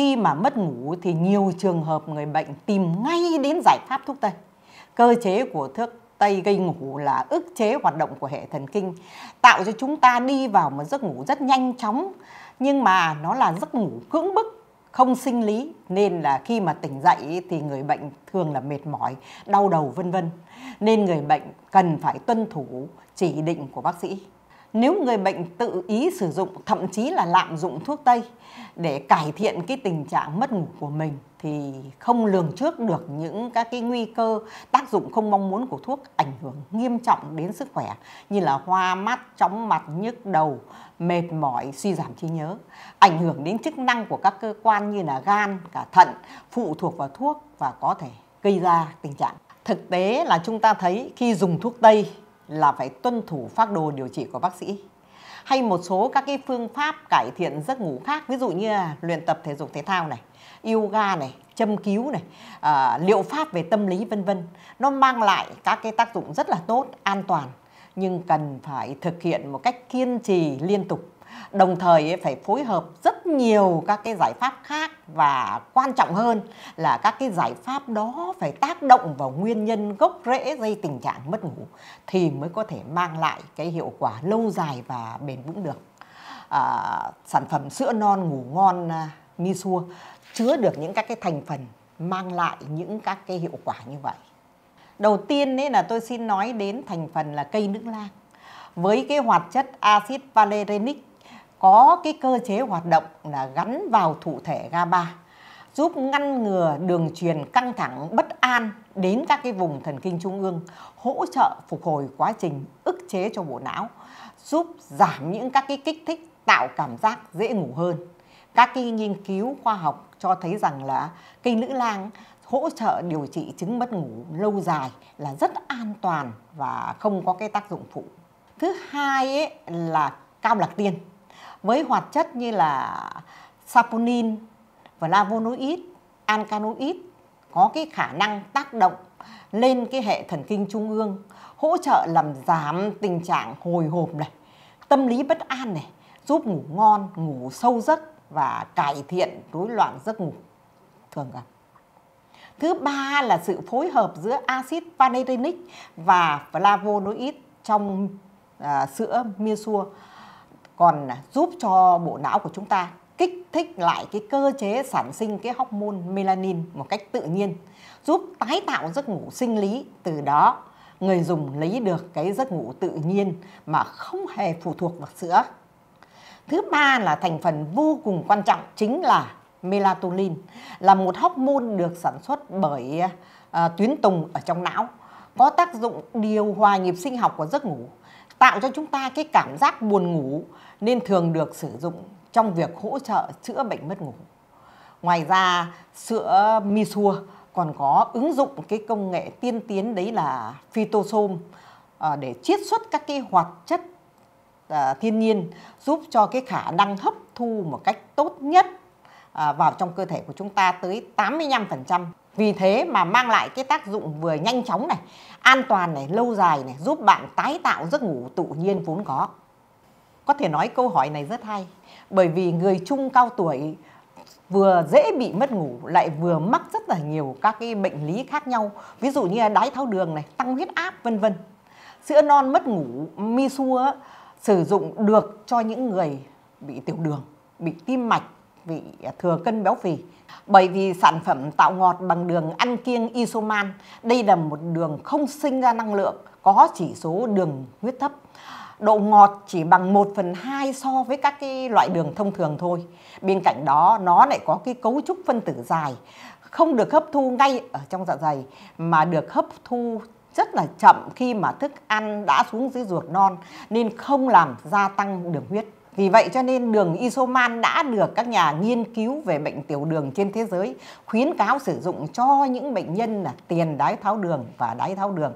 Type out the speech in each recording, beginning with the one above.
khi mà mất ngủ thì nhiều trường hợp người bệnh tìm ngay đến giải pháp thuốc tây cơ chế của thuốc tây gây ngủ là ức chế hoạt động của hệ thần kinh tạo cho chúng ta đi vào một giấc ngủ rất nhanh chóng nhưng mà nó là giấc ngủ cưỡng bức không sinh lý nên là khi mà tỉnh dậy thì người bệnh thường là mệt mỏi, đau đầu vân vân. Nên người bệnh cần phải tuân thủ chỉ định của bác sĩ nếu người bệnh tự ý sử dụng thậm chí là lạm dụng thuốc tây để cải thiện cái tình trạng mất ngủ của mình thì không lường trước được những các cái nguy cơ tác dụng không mong muốn của thuốc ảnh hưởng nghiêm trọng đến sức khỏe như là hoa mắt, chóng mặt, nhức đầu, mệt mỏi, suy giảm trí nhớ, ảnh hưởng đến chức năng của các cơ quan như là gan, cả thận phụ thuộc vào thuốc và có thể gây ra tình trạng thực tế là chúng ta thấy khi dùng thuốc tây là phải tuân thủ phác đồ điều trị của bác sĩ hay một số các cái phương pháp cải thiện giấc ngủ khác ví dụ như là luyện tập thể dục thể thao này yoga này châm cứu này à, liệu pháp về tâm lý vân vân nó mang lại các cái tác dụng rất là tốt an toàn nhưng cần phải thực hiện một cách kiên trì liên tục đồng thời phải phối hợp rất nhiều các cái giải pháp khác và quan trọng hơn là các cái giải pháp đó phải tác động vào nguyên nhân gốc rễ gây tình trạng mất ngủ thì mới có thể mang lại cái hiệu quả lâu dài và bền vững được à, sản phẩm sữa non ngủ ngon à, Misua chứa được những các cái thành phần mang lại những các cái hiệu quả như vậy đầu tiên ấy là tôi xin nói đến thành phần là cây nước lang với cái hoạt chất axit valerianic có cái cơ chế hoạt động là gắn vào thụ thể GABA giúp ngăn ngừa đường truyền căng thẳng bất an đến các cái vùng thần kinh trung ương, hỗ trợ phục hồi quá trình ức chế cho bộ não, giúp giảm những các cái kích thích tạo cảm giác dễ ngủ hơn. Các cái nghiên cứu khoa học cho thấy rằng là cây nữ lang hỗ trợ điều trị chứng mất ngủ lâu dài là rất an toàn và không có cái tác dụng phụ. Thứ hai ấy là cao lạc tiên với hoạt chất như là saponin và flavonoid, alkaloid có cái khả năng tác động lên cái hệ thần kinh trung ương, hỗ trợ làm giảm tình trạng hồi hộp này, tâm lý bất an này, giúp ngủ ngon, ngủ sâu giấc và cải thiện rối loạn giấc ngủ thường vâng gặp. Thứ ba là sự phối hợp giữa axit valerianic và flavonoid trong à, sữa Mirsua còn giúp cho bộ não của chúng ta kích thích lại cái cơ chế sản sinh cái hormone melanin một cách tự nhiên giúp tái tạo giấc ngủ sinh lý từ đó người dùng lấy được cái giấc ngủ tự nhiên mà không hề phụ thuộc vào sữa thứ ba là thành phần vô cùng quan trọng chính là melatonin là một hormone được sản xuất bởi à, tuyến tùng ở trong não có tác dụng điều hòa nhịp sinh học của giấc ngủ tạo cho chúng ta cái cảm giác buồn ngủ nên thường được sử dụng trong việc hỗ trợ chữa bệnh mất ngủ. Ngoài ra, sữa Misua còn có ứng dụng cái công nghệ tiên tiến đấy là phytosome à, để chiết xuất các cái hoạt chất à, thiên nhiên giúp cho cái khả năng hấp thu một cách tốt nhất à, vào trong cơ thể của chúng ta tới 85% vì thế mà mang lại cái tác dụng vừa nhanh chóng này an toàn này lâu dài này giúp bạn tái tạo giấc ngủ tự nhiên vốn có có thể nói câu hỏi này rất hay bởi vì người trung cao tuổi vừa dễ bị mất ngủ lại vừa mắc rất là nhiều các cái bệnh lý khác nhau ví dụ như là đái tháo đường này tăng huyết áp vân vân sữa non mất ngủ mi sử dụng được cho những người bị tiểu đường bị tim mạch vị thừa cân béo phì bởi vì sản phẩm tạo ngọt bằng đường ăn kiêng isoman đây là một đường không sinh ra năng lượng có chỉ số đường huyết thấp độ ngọt chỉ bằng 1 phần 2 so với các cái loại đường thông thường thôi bên cạnh đó nó lại có cái cấu trúc phân tử dài không được hấp thu ngay ở trong dạ dày mà được hấp thu rất là chậm khi mà thức ăn đã xuống dưới ruột non nên không làm gia tăng đường huyết vì vậy cho nên đường isoman đã được các nhà nghiên cứu về bệnh tiểu đường trên thế giới khuyến cáo sử dụng cho những bệnh nhân là tiền đái tháo đường và đái tháo đường.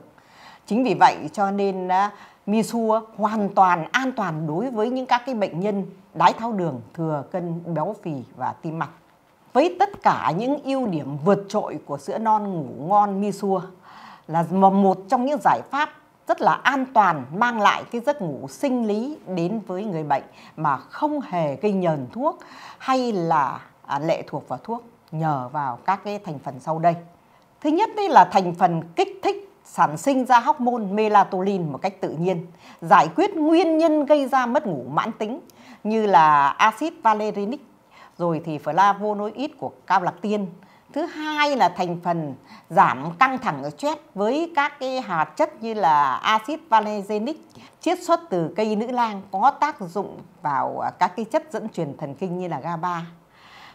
Chính vì vậy cho nên uh, à, Misua hoàn toàn an toàn đối với những các cái bệnh nhân đái tháo đường, thừa cân, béo phì và tim mạch. Với tất cả những ưu điểm vượt trội của sữa non ngủ ngon Misua là một trong những giải pháp rất là an toàn mang lại cái giấc ngủ sinh lý đến với người bệnh mà không hề gây nhờn thuốc hay là à, lệ thuộc vào thuốc nhờ vào các cái thành phần sau đây. Thứ nhất đây là thành phần kích thích sản sinh ra hormone melatonin một cách tự nhiên, giải quyết nguyên nhân gây ra mất ngủ mãn tính như là axit valerianic, rồi thì flavonoid của cao lạc tiên, thứ hai là thành phần giảm căng thẳng ở stress với các cái hạt chất như là axit valerianic chiết xuất từ cây nữ lang có tác dụng vào à, các cái chất dẫn truyền thần kinh như là GABA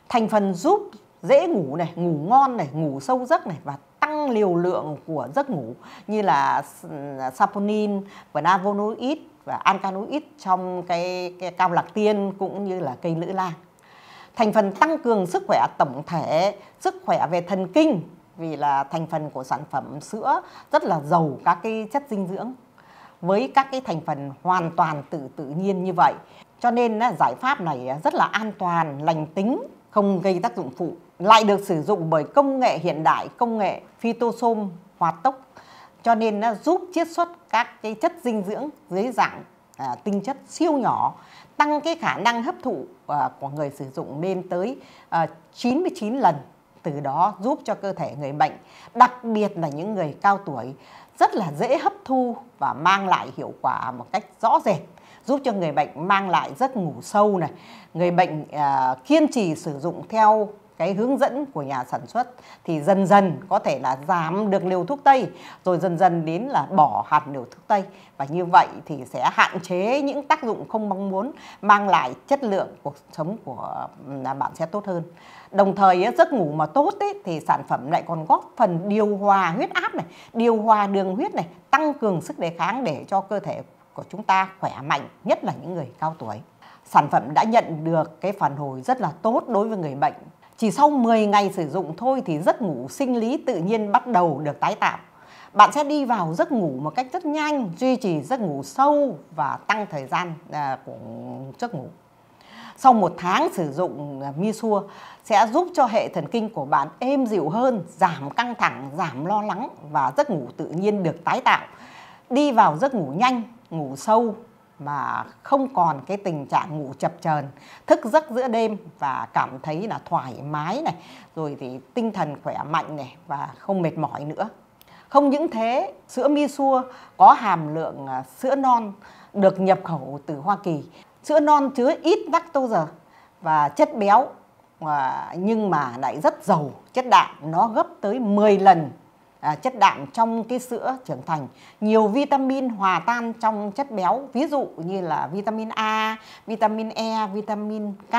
thành phần giúp dễ ngủ này ngủ ngon này ngủ sâu giấc này và tăng liều lượng của giấc ngủ như là ừ, saponin và navonoid và alkaloid trong cái, cái cao lạc tiên cũng như là cây nữ lang thành phần tăng cường sức khỏe tổng thể sức khỏe về thần kinh vì là thành phần của sản phẩm sữa rất là giàu các cái chất dinh dưỡng với các cái thành phần hoàn toàn tự tự nhiên như vậy cho nên giải pháp này rất là an toàn lành tính không gây tác dụng phụ lại được sử dụng bởi công nghệ hiện đại công nghệ phytosom hoạt tốc cho nên nó giúp chiết xuất các cái chất dinh dưỡng dưới dạng à, tinh chất siêu nhỏ tăng cái khả năng hấp thụ à, của người sử dụng lên tới à, 99 lần từ đó giúp cho cơ thể người bệnh đặc biệt là những người cao tuổi rất là dễ hấp thu và mang lại hiệu quả một cách rõ rệt giúp cho người bệnh mang lại giấc ngủ sâu này người bệnh à, kiên trì sử dụng theo cái hướng dẫn của nhà sản xuất thì dần dần có thể là giảm được liều thuốc tây rồi dần dần đến là bỏ hạt liều thuốc tây và như vậy thì sẽ hạn chế những tác dụng không mong muốn mang lại chất lượng cuộc sống của bạn sẽ tốt hơn đồng thời giấc ngủ mà tốt thì sản phẩm lại còn góp phần điều hòa huyết áp này điều hòa đường huyết này tăng cường sức đề kháng để cho cơ thể của chúng ta khỏe mạnh nhất là những người cao tuổi sản phẩm đã nhận được cái phản hồi rất là tốt đối với người bệnh chỉ sau 10 ngày sử dụng thôi thì giấc ngủ sinh lý tự nhiên bắt đầu được tái tạo. Bạn sẽ đi vào giấc ngủ một cách rất nhanh, duy trì giấc ngủ sâu và tăng thời gian à, của giấc ngủ. Sau một tháng sử dụng à, Misua sẽ giúp cho hệ thần kinh của bạn êm dịu hơn, giảm căng thẳng, giảm lo lắng và giấc ngủ tự nhiên được tái tạo. Đi vào giấc ngủ nhanh, ngủ sâu mà không còn cái tình trạng ngủ chập chờn thức giấc giữa đêm và cảm thấy là thoải mái này rồi thì tinh thần khỏe mạnh này và không mệt mỏi nữa không những thế sữa mi Misua có hàm lượng à, sữa non được nhập khẩu từ Hoa Kỳ sữa non chứa ít lactose và chất béo à, nhưng mà lại rất giàu chất đạm nó gấp tới 10 lần À, chất đạm trong cái sữa trưởng thành nhiều vitamin hòa tan trong chất béo ví dụ như là vitamin A vitamin E vitamin K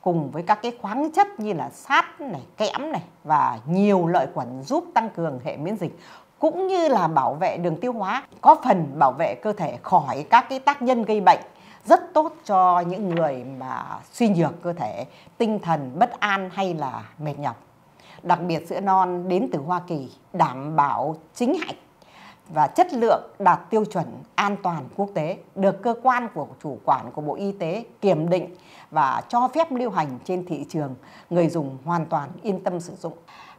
cùng với các cái khoáng chất như là sắt này kẽm này và nhiều lợi khuẩn giúp tăng cường hệ miễn dịch cũng như là bảo vệ đường tiêu hóa có phần bảo vệ cơ thể khỏi các cái tác nhân gây bệnh rất tốt cho những người mà suy nhược cơ thể tinh thần bất an hay là mệt nhọc đặc biệt sữa non đến từ Hoa Kỳ đảm bảo chính hạch và chất lượng đạt tiêu chuẩn an toàn quốc tế được cơ quan của chủ quản của Bộ Y tế kiểm định và cho phép lưu hành trên thị trường, người dùng hoàn toàn yên tâm sử dụng.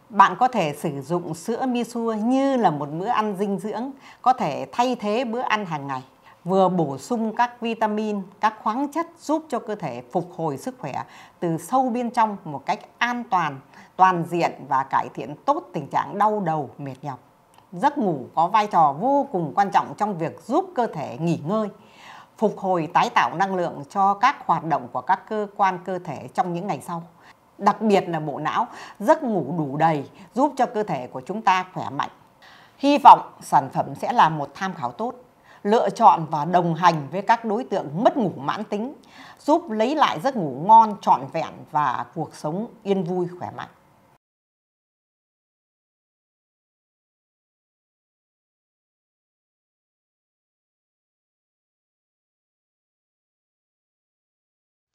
Bạn có thể sử dụng sữa Misua như là một bữa ăn dinh dưỡng, có thể thay thế bữa ăn hàng ngày vừa bổ sung các vitamin, các khoáng chất giúp cho cơ thể phục hồi sức khỏe từ sâu bên trong một cách an toàn toàn diện và cải thiện tốt tình trạng đau đầu, mệt nhọc. Giấc ngủ có vai trò vô cùng quan trọng trong việc giúp cơ thể nghỉ ngơi, phục hồi tái tạo năng lượng cho các hoạt động của các cơ quan cơ thể trong những ngày sau. Đặc biệt là bộ não, giấc ngủ đủ đầy giúp cho cơ thể của chúng ta khỏe mạnh. Hy vọng sản phẩm sẽ là một tham khảo tốt lựa chọn và đồng hành với các đối tượng mất ngủ mãn tính, giúp lấy lại giấc ngủ ngon, trọn vẹn và cuộc sống yên vui, khỏe mạnh.